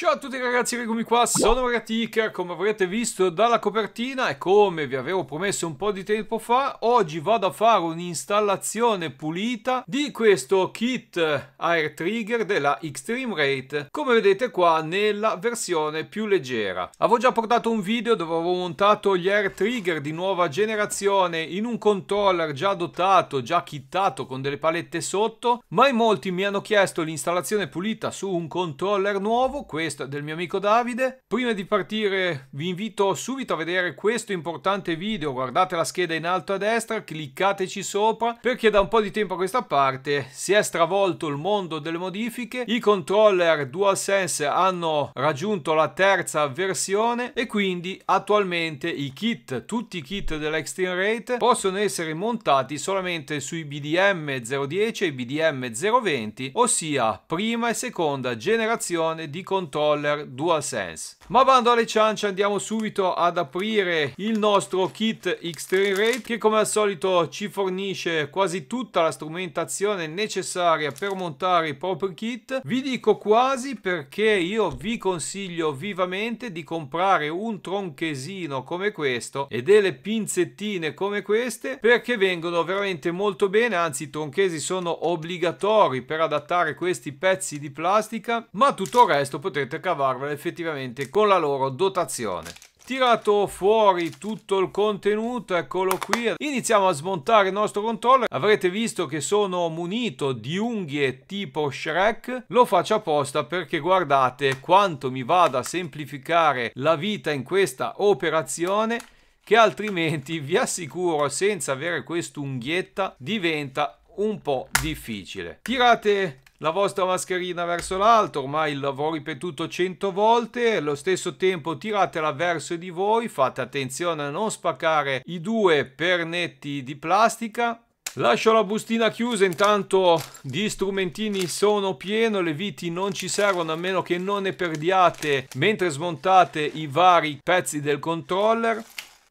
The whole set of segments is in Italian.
Ciao a tutti ragazzi, eccomi qua, sono Ratica, come avrete visto dalla copertina e come vi avevo promesso un po' di tempo fa, oggi vado a fare un'installazione pulita di questo kit Air Trigger della Extreme Rate, come vedete qua nella versione più leggera. Avevo già portato un video dove avevo montato gli Air Trigger di nuova generazione in un controller già dotato, già kittato con delle palette sotto, ma in molti mi hanno chiesto l'installazione pulita su un controller nuovo, questo testa del mio amico Davide. Prima di partire vi invito subito a vedere questo importante video, guardate la scheda in alto a destra, cliccateci sopra perché da un po' di tempo a questa parte si è stravolto il mondo delle modifiche, i controller DualSense hanno raggiunto la terza versione e quindi attualmente i kit, tutti i kit dell'Extreme Rate possono essere montati solamente sui BDM 010 e BDM 020, ossia prima e seconda generazione di controller controller DualSense. Ma bando alle ciance, andiamo subito ad aprire il nostro kit X3 Rate che come al solito ci fornisce quasi tutta la strumentazione necessaria per montare i propri kit. Vi dico quasi perché io vi consiglio vivamente di comprare un tronchesino come questo e delle pinzettine come queste perché vengono veramente molto bene, anzi i tronchesi sono obbligatori per adattare questi pezzi di plastica, ma tutto il resto potrete a cavarvela effettivamente con la loro dotazione tirato fuori tutto il contenuto, eccolo qui. Iniziamo a smontare il nostro controller. Avrete visto che sono munito di unghie tipo Shrek. Lo faccio apposta perché guardate quanto mi vada a semplificare la vita in questa operazione che altrimenti vi assicuro senza avere quest'unghietta diventa un po' difficile. Tirate la vostra mascherina verso l'alto, ormai l'ho ripetuto 100 volte, allo stesso tempo tiratela verso di voi, fate attenzione a non spaccare i due pernetti di plastica. Lascio la bustina chiusa, intanto gli strumentini sono pieni, le viti non ci servono a meno che non ne perdiate mentre smontate i vari pezzi del controller.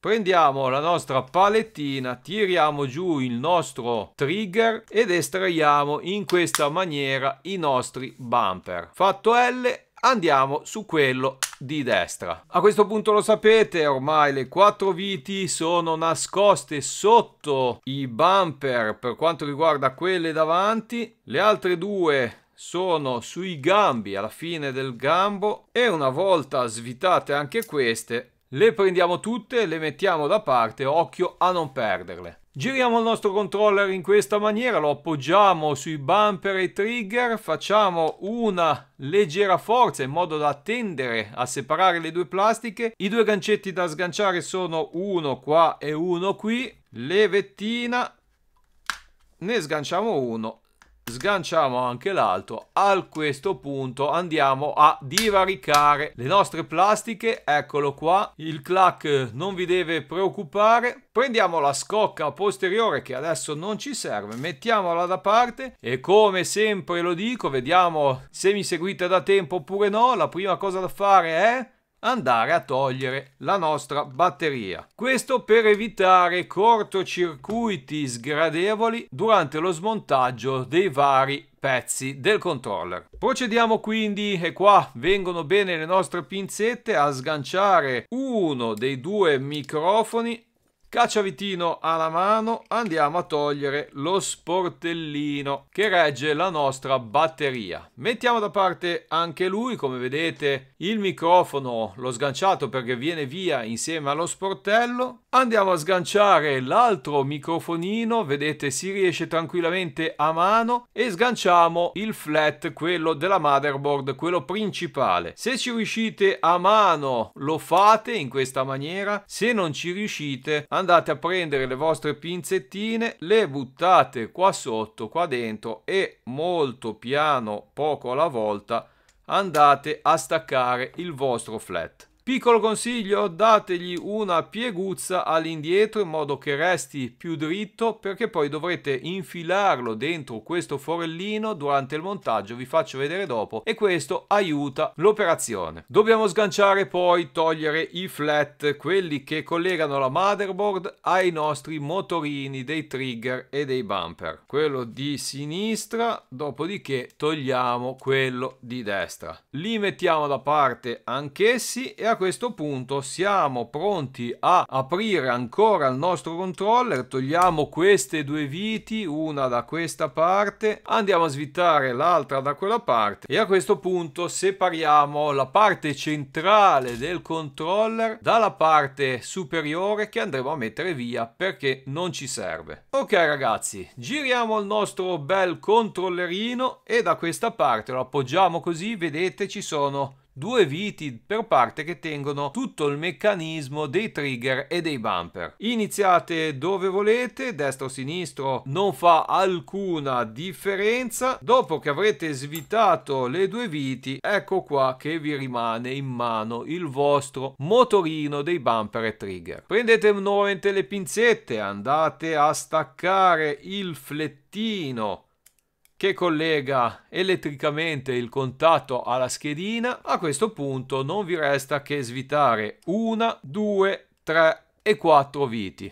Prendiamo la nostra palettina, tiriamo giù il nostro trigger ed estraiamo in questa maniera i nostri bumper. Fatto L, andiamo su quello di destra. A questo punto lo sapete, ormai le quattro viti sono nascoste sotto i bumper per quanto riguarda quelle davanti, le altre due sono sui gambi alla fine del gambo e una volta svitate anche queste le prendiamo tutte, le mettiamo da parte, occhio a non perderle. Giriamo il nostro controller in questa maniera, lo appoggiamo sui bumper e trigger, facciamo una leggera forza in modo da tendere a separare le due plastiche. I due gancetti da sganciare sono uno qua e uno qui. Levettina, ne sganciamo uno sganciamo anche l'alto a questo punto andiamo a divaricare le nostre plastiche eccolo qua il clac non vi deve preoccupare prendiamo la scocca posteriore che adesso non ci serve mettiamola da parte e come sempre lo dico vediamo se mi seguite da tempo oppure no la prima cosa da fare è andare a togliere la nostra batteria. Questo per evitare cortocircuiti sgradevoli durante lo smontaggio dei vari pezzi del controller. Procediamo quindi e qua vengono bene le nostre pinzette a sganciare uno dei due microfoni Cacciavitino alla mano andiamo a togliere lo sportellino che regge la nostra batteria. Mettiamo da parte anche lui, come vedete il microfono l'ho sganciato perché viene via insieme allo sportello. Andiamo a sganciare l'altro microfonino, vedete si riesce tranquillamente a mano e sganciamo il flat, quello della motherboard, quello principale. Se ci riuscite a mano lo fate in questa maniera, se non ci riuscite andate a prendere le vostre pinzettine, le buttate qua sotto, qua dentro e molto piano, poco alla volta, andate a staccare il vostro flat. Piccolo consiglio, dategli una pieguzza all'indietro in modo che resti più dritto perché poi dovrete infilarlo dentro questo forellino durante il montaggio, vi faccio vedere dopo e questo aiuta l'operazione. Dobbiamo sganciare poi, togliere i flat, quelli che collegano la motherboard ai nostri motorini dei trigger e dei bumper. Quello di sinistra, dopodiché togliamo quello di destra. Li mettiamo da parte anch'essi e a questo punto siamo pronti a aprire ancora il nostro controller, togliamo queste due viti, una da questa parte, andiamo a svitare l'altra da quella parte e a questo punto separiamo la parte centrale del controller dalla parte superiore che andremo a mettere via perché non ci serve. Ok ragazzi, giriamo il nostro bel controllerino e da questa parte lo appoggiamo così, vedete ci sono due viti per parte che tengono tutto il meccanismo dei trigger e dei bumper. Iniziate dove volete, destro o sinistro non fa alcuna differenza. Dopo che avrete svitato le due viti, ecco qua che vi rimane in mano il vostro motorino dei bumper e trigger. Prendete nuovamente le pinzette, andate a staccare il flettino che collega elettricamente il contatto alla schedina, a questo punto non vi resta che svitare una, due, tre e quattro viti.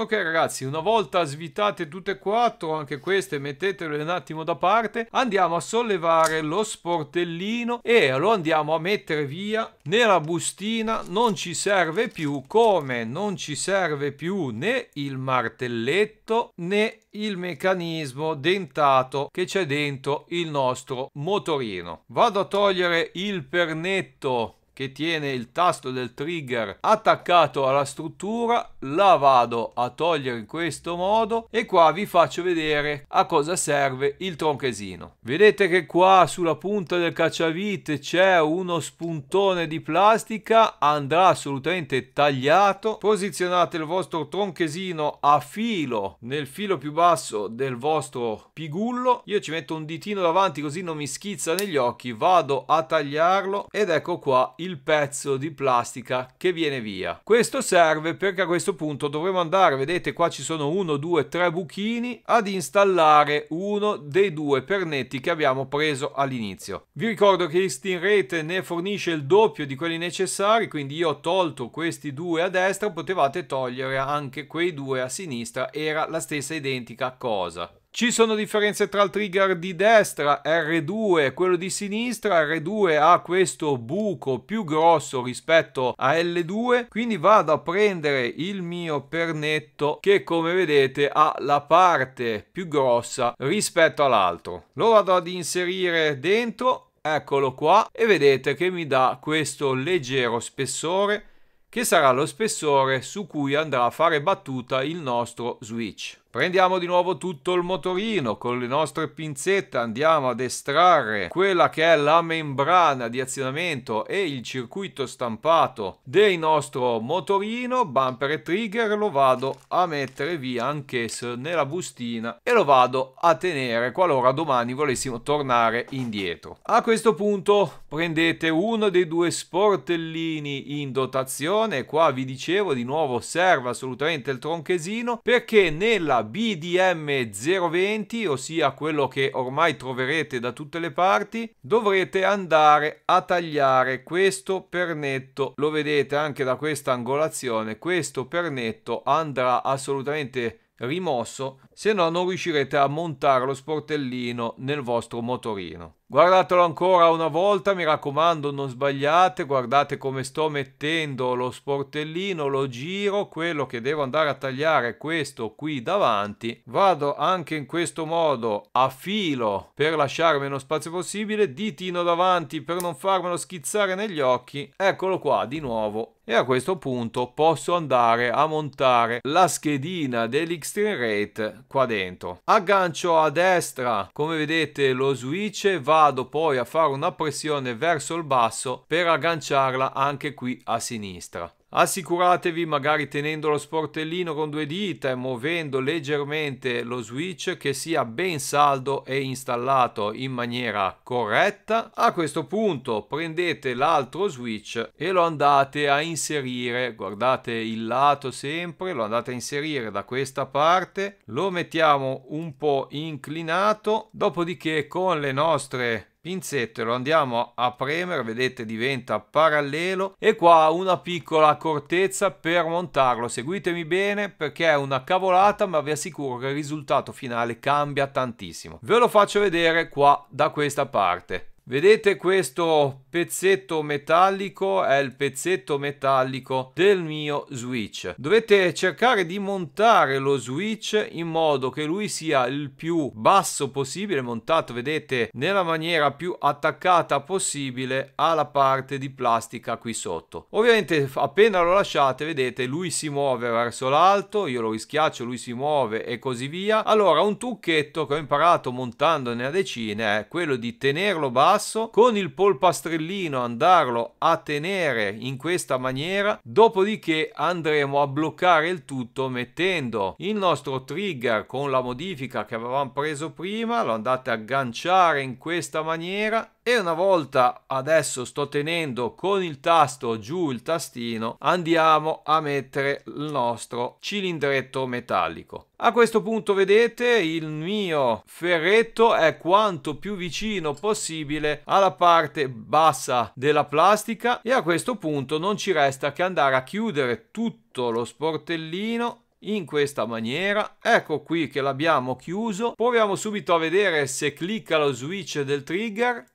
Ok ragazzi, una volta svitate tutte e quattro, anche queste mettetele un attimo da parte, andiamo a sollevare lo sportellino e lo andiamo a mettere via nella bustina, non ci serve più come non ci serve più né il martelletto né il meccanismo dentato che c'è dentro il nostro motorino. Vado a togliere il pernetto che tiene il tasto del trigger attaccato alla struttura la vado a togliere in questo modo e qua vi faccio vedere a cosa serve il tronchesino vedete che qua sulla punta del cacciavite c'è uno spuntone di plastica andrà assolutamente tagliato posizionate il vostro tronchesino a filo nel filo più basso del vostro pigullo io ci metto un ditino davanti così non mi schizza negli occhi vado a tagliarlo ed ecco qua il il pezzo di plastica che viene via. Questo serve perché a questo punto dovremo andare, vedete qua ci sono uno, due, tre buchini, ad installare uno dei due pernetti che abbiamo preso all'inizio. Vi ricordo che Steam Rate ne fornisce il doppio di quelli necessari, quindi io ho tolto questi due a destra, potevate togliere anche quei due a sinistra, era la stessa identica cosa. Ci sono differenze tra il trigger di destra R2 e quello di sinistra, R2 ha questo buco più grosso rispetto a L2, quindi vado a prendere il mio pernetto che come vedete ha la parte più grossa rispetto all'altro. Lo vado ad inserire dentro, eccolo qua, e vedete che mi dà questo leggero spessore che sarà lo spessore su cui andrà a fare battuta il nostro switch. Prendiamo di nuovo tutto il motorino con le nostre pinzette, andiamo ad estrarre quella che è la membrana di azionamento e il circuito stampato del nostro motorino, bumper e trigger, lo vado a mettere via anch'esso nella bustina e lo vado a tenere qualora domani volessimo tornare indietro. A questo punto prendete uno dei due sportellini in dotazione, qua vi dicevo di nuovo serve assolutamente il tronchesino perché nella BDM 020, ossia quello che ormai troverete da tutte le parti, dovrete andare a tagliare questo pernetto. Lo vedete anche da questa angolazione, questo pernetto andrà assolutamente rimosso se no non riuscirete a montare lo sportellino nel vostro motorino. Guardatelo ancora una volta, mi raccomando non sbagliate, guardate come sto mettendo lo sportellino, lo giro, quello che devo andare a tagliare è questo qui davanti. Vado anche in questo modo a filo per lasciare meno spazio possibile, ditino davanti per non farmelo schizzare negli occhi, eccolo qua di nuovo e a questo punto posso andare a montare la schedina dell'Xtreme Rate qua dentro. Aggancio a destra, come vedete lo switch, vado poi a fare una pressione verso il basso per agganciarla anche qui a sinistra. Assicuratevi, magari tenendo lo sportellino con due dita e muovendo leggermente lo switch, che sia ben saldo e installato in maniera corretta. A questo punto prendete l'altro switch e lo andate a inserire. Guardate il lato sempre, lo andate a inserire da questa parte. Lo mettiamo un po' inclinato. Dopodiché con le nostre pinzetto e lo andiamo a premere vedete diventa parallelo e qua una piccola accortezza per montarlo seguitemi bene perché è una cavolata ma vi assicuro che il risultato finale cambia tantissimo ve lo faccio vedere qua da questa parte Vedete questo pezzetto metallico è il pezzetto metallico del mio switch. Dovete cercare di montare lo switch in modo che lui sia il più basso possibile, montato vedete nella maniera più attaccata possibile alla parte di plastica qui sotto. Ovviamente appena lo lasciate vedete lui si muove verso l'alto, io lo rischiaccio, lui si muove e così via. Allora un trucchetto che ho imparato montandone a decine è quello di tenerlo basso basso, con il polpastrellino andarlo a tenere in questa maniera, dopodiché andremo a bloccare il tutto mettendo il nostro trigger con la modifica che avevamo preso prima, lo andate a agganciare in questa maniera e una volta adesso sto tenendo con il tasto giù il tastino andiamo a mettere il nostro cilindretto metallico a questo punto vedete il mio ferretto è quanto più vicino possibile alla parte bassa della plastica e a questo punto non ci resta che andare a chiudere tutto lo sportellino in questa maniera ecco qui che l'abbiamo chiuso proviamo subito a vedere se clicca lo switch del trigger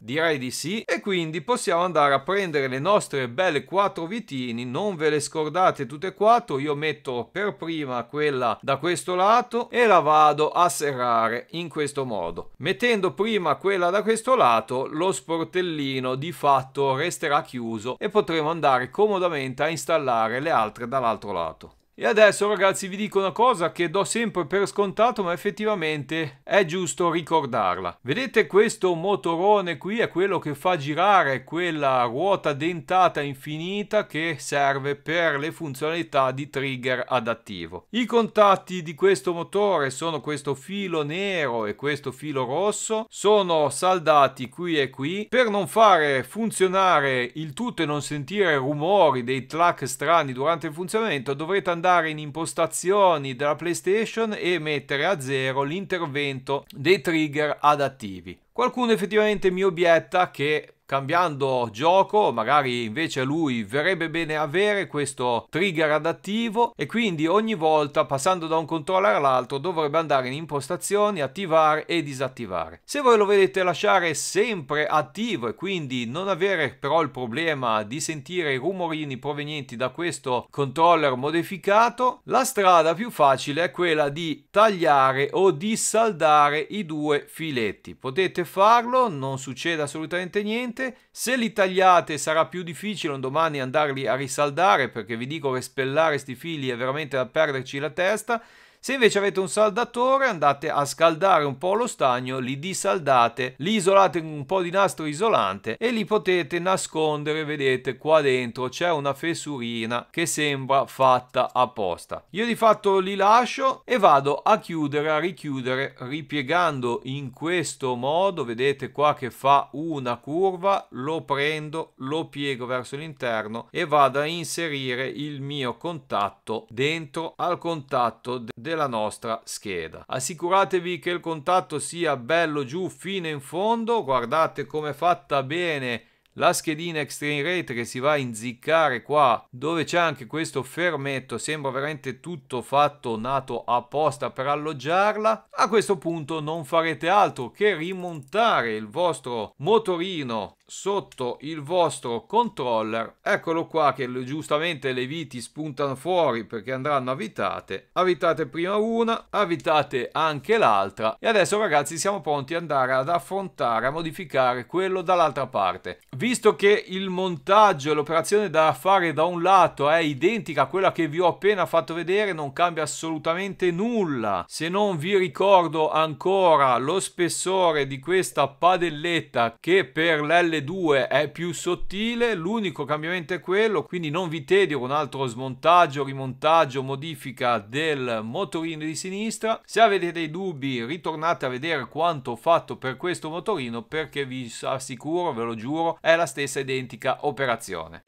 Direi di sì e quindi possiamo andare a prendere le nostre belle quattro vitini, non ve le scordate tutte e quattro, io metto per prima quella da questo lato e la vado a serrare in questo modo. Mettendo prima quella da questo lato lo sportellino di fatto resterà chiuso e potremo andare comodamente a installare le altre dall'altro lato. E adesso ragazzi vi dico una cosa che do sempre per scontato ma effettivamente è giusto ricordarla. Vedete questo motorone qui è quello che fa girare quella ruota dentata infinita che serve per le funzionalità di trigger adattivo. I contatti di questo motore sono questo filo nero e questo filo rosso, sono saldati qui e qui per non fare funzionare il tutto e non sentire rumori dei clac strani durante il funzionamento dovrete andare andare in impostazioni della PlayStation e mettere a zero l'intervento dei trigger adattivi. Qualcuno effettivamente mi obietta che cambiando gioco, magari invece lui verrebbe bene avere questo trigger adattivo e quindi ogni volta passando da un controller all'altro dovrebbe andare in impostazioni, attivare e disattivare. Se voi lo vedete lasciare sempre attivo e quindi non avere però il problema di sentire i rumorini provenienti da questo controller modificato, la strada più facile è quella di tagliare o dissaldare i due filetti. Potete farlo, non succede assolutamente niente sicuramente. Se li tagliate sarà più difficile un domani andarli a risaldare perché vi dico che spellare questi fili è veramente da perderci la testa. Se invece avete un saldatore andate a scaldare un po' lo stagno, li disaldate, li isolate con un po' di nastro isolante e li potete nascondere, vedete qua dentro c'è una fessurina che sembra fatta apposta. Io di fatto li lascio e vado a chiudere, a richiudere ripiegando in questo modo, vedete qua che fa una curva, lo prendo, lo piego verso l'interno e vado a inserire il mio contatto dentro al contatto del della nostra scheda. Assicuratevi che il contatto sia bello giù fino in fondo, guardate come è fatta bene la schedina Extreme Rate che si va a inziccare qua dove c'è anche questo fermetto sembra veramente tutto fatto nato apposta per alloggiarla a questo punto non farete altro che rimontare il vostro motorino sotto il vostro controller eccolo qua che giustamente le viti spuntano fuori perché andranno avvitate avvitate prima una avvitate anche l'altra e adesso ragazzi siamo pronti ad andare ad affrontare a modificare quello dall'altra parte visto che il montaggio e l'operazione da fare da un lato è identica a quella che vi ho appena fatto vedere non cambia assolutamente nulla se non vi ricordo ancora lo spessore di questa padelletta che per l'L due è più sottile, l'unico cambiamento è quello, quindi non vi tedio con altro smontaggio, rimontaggio, modifica del motorino di sinistra. Se avete dei dubbi ritornate a vedere quanto ho fatto per questo motorino perché vi assicuro, ve lo giuro, è la stessa identica operazione.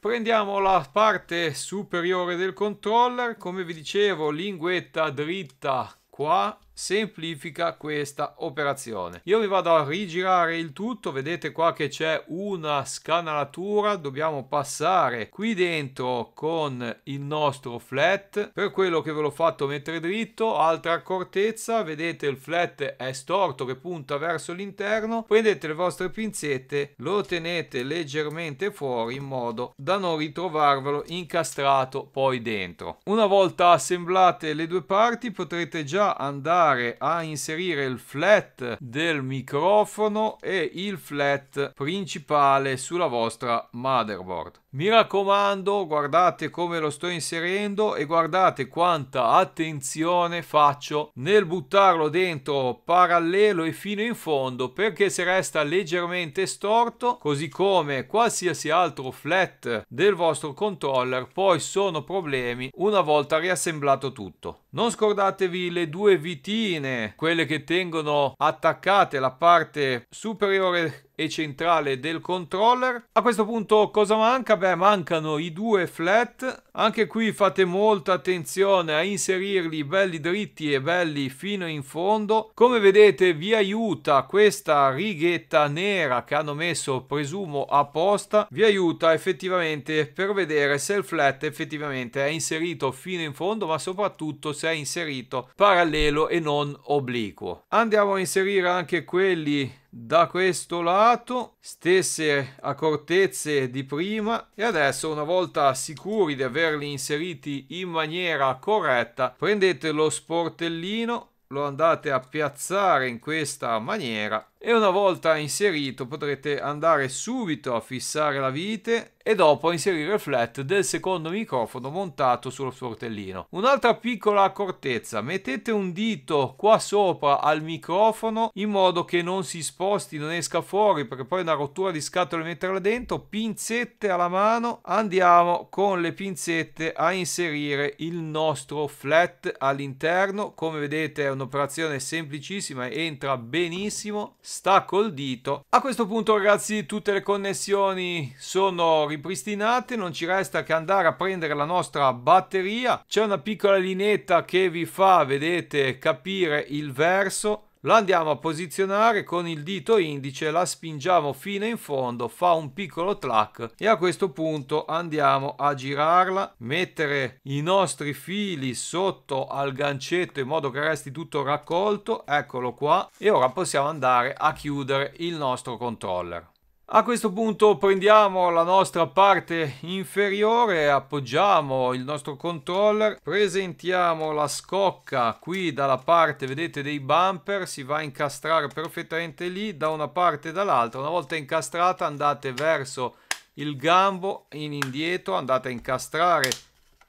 Prendiamo la parte superiore del controller, come vi dicevo, linguetta dritta qua semplifica questa operazione. Io vi vado a rigirare il tutto, vedete qua che c'è una scanalatura, dobbiamo passare qui dentro con il nostro flat, per quello che ve l'ho fatto mettere dritto, altra accortezza, vedete il flat è storto che punta verso l'interno, prendete le vostre pinzette, lo tenete leggermente fuori in modo da non ritrovarvelo incastrato poi dentro. Una volta assemblate le due parti potrete già andare andare a inserire il flat del microfono e il flat principale sulla vostra motherboard. Mi raccomando, guardate come lo sto inserendo e guardate quanta attenzione faccio nel buttarlo dentro parallelo e fino in fondo perché se resta leggermente storto, così come qualsiasi altro flat del vostro controller, poi sono problemi una volta riassemblato tutto. Non scordatevi le due VT spine, quelle che tengono attaccate la parte superiore e centrale del controller. A questo punto cosa manca? Beh, mancano i due flat. Anche qui fate molta attenzione a inserirli belli dritti e belli fino in fondo. Come vedete vi aiuta questa righetta nera che hanno messo, presumo, apposta. Vi aiuta effettivamente per vedere se il flat effettivamente è inserito fino in fondo, ma soprattutto se è inserito parallelo e non non obliquo. Andiamo a inserire anche quelli da questo lato stesse accortezze di prima e adesso una volta sicuri di averli inseriti in maniera corretta prendete lo sportellino lo andate a piazzare in questa maniera e una volta inserito potrete andare subito a fissare la vite e dopo inserire il flat del secondo microfono montato sullo sportellino. Un'altra piccola accortezza, mettete un dito qua sopra al microfono in modo che non si sposti, non esca fuori perché poi è una rottura di scatole metterla dentro, pinzette alla mano, andiamo con le pinzette a inserire il nostro flat all'interno, come vedete è un'operazione semplicissima, entra benissimo, sta col dito. A questo punto ragazzi tutte le connessioni sono rimaste ripristinate non ci resta che andare a prendere la nostra batteria c'è una piccola linetta che vi fa vedete capire il verso la andiamo a posizionare con il dito indice, la spingiamo fino in fondo, fa un piccolo clac e a questo punto andiamo a girarla, mettere i nostri fili sotto al gancetto in modo che resti tutto raccolto, eccolo qua e ora possiamo andare a chiudere il nostro controller. A questo punto prendiamo la nostra parte inferiore, appoggiamo il nostro controller, presentiamo la scocca qui dalla parte, vedete, dei bumper, si va a incastrare perfettamente lì da una parte e dall'altra. Una volta incastrata andate verso il gambo in indietro, andate a incastrare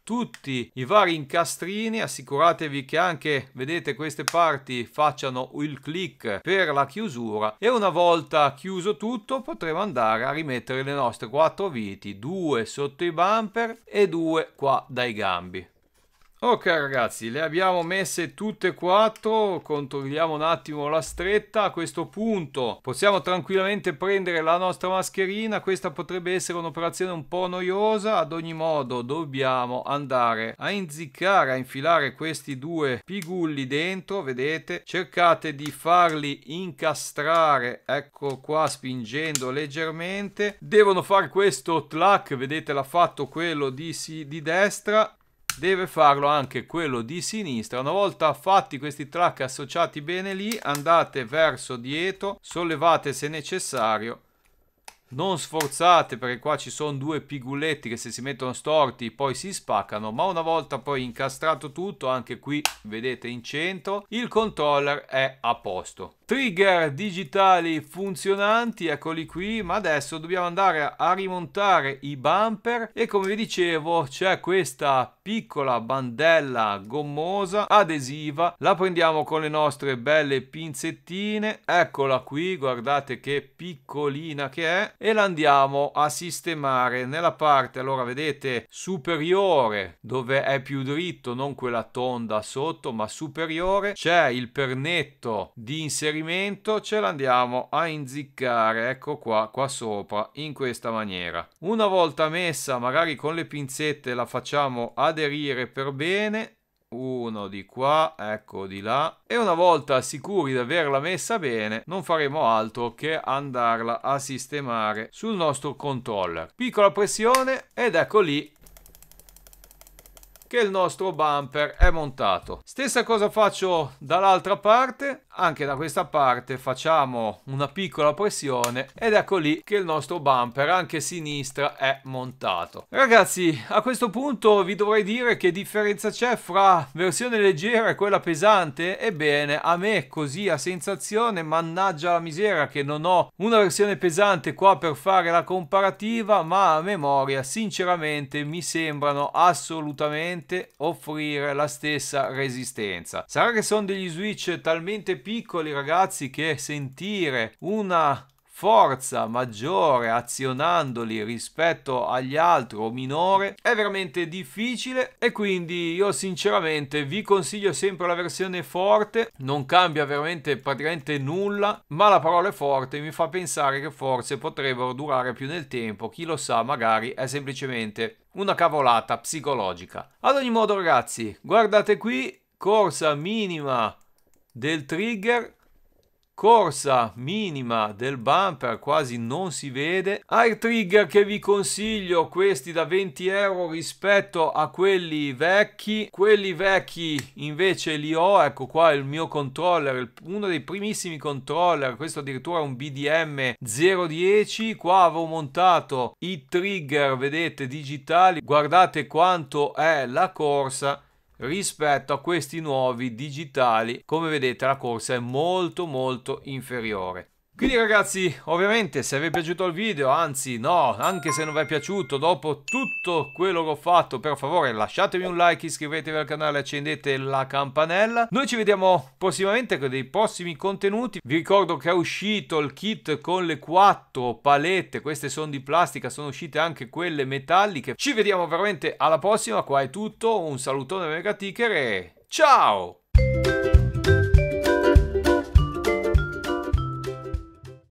tutti i vari incastrini assicuratevi che anche vedete queste parti facciano il click per la chiusura e una volta chiuso tutto potremo andare a rimettere le nostre quattro viti due sotto i bumper e due qua dai gambi Ok ragazzi, le abbiamo messe tutte e quattro, controlliamo un attimo la stretta, a questo punto possiamo tranquillamente prendere la nostra mascherina, questa potrebbe essere un'operazione un po' noiosa, ad ogni modo dobbiamo andare a inzicare, a infilare questi due pigulli dentro, vedete, cercate di farli incastrare, ecco qua spingendo leggermente, devono fare questo tlac, vedete l'ha fatto quello di, di destra deve farlo anche quello di sinistra. Una volta fatti questi track associati bene lì, andate verso dietro, sollevate se necessario. Non sforzate perché qua ci sono due piguletti che se si mettono storti poi si spaccano, ma una volta poi incastrato tutto, anche qui vedete in centro, il controller è a posto trigger digitali funzionanti, eccoli qui, ma adesso dobbiamo andare a rimontare i bumper e come vi dicevo c'è questa piccola bandella gommosa adesiva, la prendiamo con le nostre belle pinzettine, eccola qui, guardate che piccolina che è e la andiamo a sistemare nella parte, allora vedete, superiore dove è più dritto, non quella tonda sotto ma superiore, c'è il pernetto di inserimento riferimento ce l'andiamo a inziccare, ecco qua, qua sopra, in questa maniera. Una volta messa, magari con le pinzette la facciamo aderire per bene, uno di qua, ecco di là e una volta sicuri di averla messa bene non faremo altro che andarla a sistemare sul nostro controller. Piccola pressione ed ecco lì che il nostro bumper è montato. Stessa cosa faccio dall'altra parte, anche da questa parte facciamo una piccola pressione ed ecco lì che il nostro bumper anche sinistra è montato ragazzi a questo punto vi dovrei dire che differenza c'è fra versione leggera e quella pesante ebbene a me così a sensazione mannaggia la misera che non ho una versione pesante qua per fare la comparativa ma a memoria sinceramente mi sembrano assolutamente offrire la stessa resistenza sarà che sono degli switch talmente piccoli piccoli ragazzi che sentire una forza maggiore azionandoli rispetto agli altri o minore è veramente difficile e quindi io sinceramente vi consiglio sempre la versione forte non cambia veramente praticamente nulla ma la parola forte mi fa pensare che forse potrebbero durare più nel tempo chi lo sa magari è semplicemente una cavolata psicologica ad ogni modo ragazzi guardate qui corsa minima del trigger corsa minima del bumper quasi non si vede air trigger che vi consiglio questi da 20 euro rispetto a quelli vecchi quelli vecchi invece li ho ecco qua il mio controller uno dei primissimi controller questo addirittura è un bdm 010 qua avevo montato i trigger vedete digitali guardate quanto è la corsa rispetto a questi nuovi digitali come vedete la corsa è molto molto inferiore quindi ragazzi, ovviamente se vi è piaciuto il video, anzi no, anche se non vi è piaciuto, dopo tutto quello che ho fatto, per favore lasciatemi un like, iscrivetevi al canale, accendete la campanella. Noi ci vediamo prossimamente con dei prossimi contenuti. Vi ricordo che è uscito il kit con le quattro palette, queste sono di plastica, sono uscite anche quelle metalliche. Ci vediamo veramente alla prossima, qua è tutto, un salutone Mega Ticker e ciao!